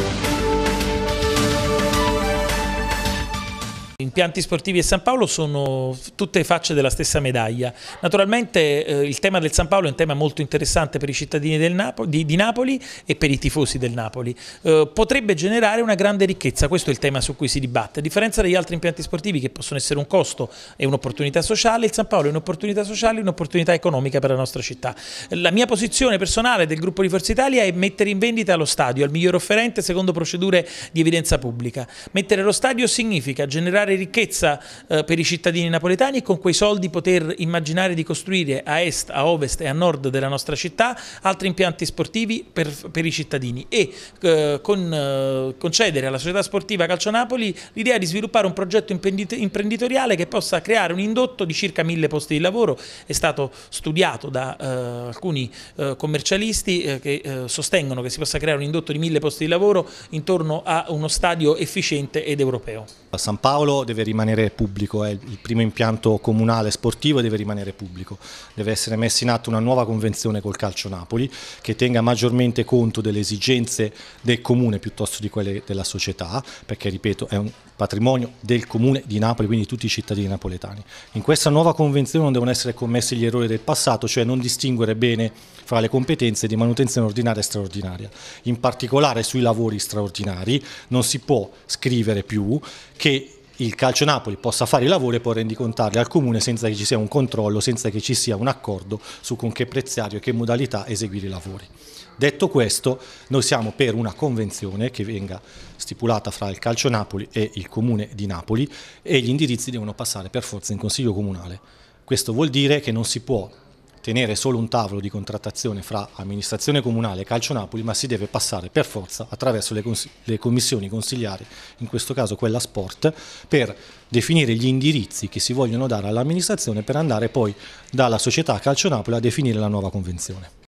Thank you. Impianti sportivi e San Paolo sono tutte facce della stessa medaglia. Naturalmente eh, il tema del San Paolo è un tema molto interessante per i cittadini Napo di, di, Napoli e per i tifosi del Napoli. Eh, potrebbe generare una grande ricchezza, questo è il tema su cui si dibatte. A differenza degli altri impianti sportivi che possono essere un costo e un'opportunità sociale, il San Paolo è un'opportunità sociale e un'opportunità economica per la nostra città. La mia posizione personale del gruppo di Forza Italia è mettere in vendita lo stadio al miglior offerente secondo procedure di evidenza pubblica. Mettere lo stadio significa generare creare ricchezza eh, per i cittadini napoletani e con quei soldi poter immaginare di costruire a est, a ovest e a nord della nostra città altri impianti sportivi per, per i cittadini e eh, con, eh, concedere alla società sportiva Calcio Napoli l'idea di sviluppare un progetto imprenditoriale che possa creare un indotto di circa mille posti di lavoro, è stato studiato da eh, alcuni eh, commercialisti eh, che sostengono che si possa creare un indotto di mille posti di lavoro intorno a uno stadio efficiente ed europeo. A San Paolo deve rimanere pubblico, è eh. il primo impianto comunale sportivo deve rimanere pubblico, deve essere messa in atto una nuova convenzione col Calcio Napoli che tenga maggiormente conto delle esigenze del comune piuttosto di quelle della società, perché ripeto è un patrimonio del comune di Napoli, quindi di tutti i cittadini napoletani. In questa nuova convenzione non devono essere commessi gli errori del passato, cioè non distinguere bene fra le competenze di manutenzione ordinaria e straordinaria. In particolare sui lavori straordinari non si può scrivere più che il Calcio Napoli possa fare i lavori e poi rendicontarli al Comune senza che ci sia un controllo, senza che ci sia un accordo su con che prezzario e che modalità eseguire i lavori. Detto questo, noi siamo per una convenzione che venga stipulata fra il Calcio Napoli e il Comune di Napoli e gli indirizzi devono passare per forza in Consiglio Comunale. Questo vuol dire che non si può tenere solo un tavolo di contrattazione fra amministrazione comunale e Calcio Napoli, ma si deve passare per forza attraverso le, le, commissioni consigliari, in questo caso quella sport, per definire gli indirizzi che si vogliono dare all'amministrazione per andare poi dalla società Calcio Napoli a definire la nuova convenzione.